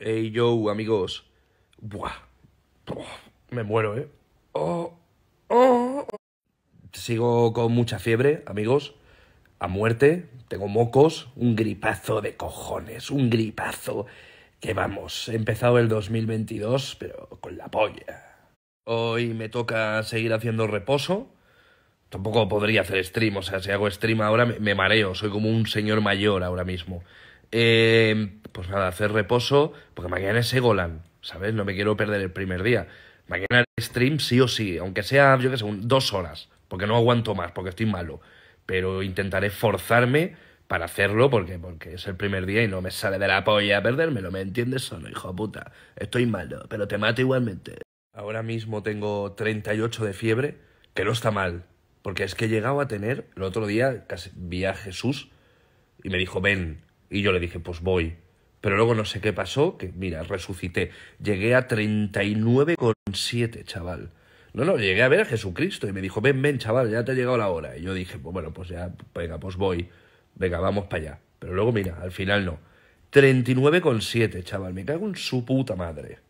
Hey yo, amigos. Buah. Oh, me muero, ¿eh? Oh, oh. Sigo con mucha fiebre, amigos. A muerte. Tengo mocos. Un gripazo de cojones. Un gripazo. Que vamos, he empezado el 2022, pero con la polla. Hoy me toca seguir haciendo reposo. Tampoco podría hacer stream, o sea, si hago stream ahora me mareo, soy como un señor mayor ahora mismo. Eh, pues nada, hacer reposo, porque mañana es golan ¿sabes? No me quiero perder el primer día. Mañana el stream sí o sí, aunque sea, yo qué sé, dos horas, porque no aguanto más, porque estoy malo. Pero intentaré forzarme para hacerlo, porque, porque es el primer día y no me sale de la polla perdérmelo, ¿me entiendes solo, hijo de puta? Estoy malo, pero te mato igualmente. Ahora mismo tengo 38 de fiebre, que no está mal, porque es que he llegado a tener, el otro día casi, vi a Jesús y me dijo, ven, y yo le dije, pues voy. Pero luego no sé qué pasó, que mira, resucité. Llegué a 39,7, chaval. No, no, llegué a ver a Jesucristo y me dijo, ven, ven, chaval, ya te ha llegado la hora. Y yo dije, pues bueno, pues ya, venga, pues voy, venga, vamos para allá. Pero luego mira, al final no. 39,7, chaval, me cago en su puta madre.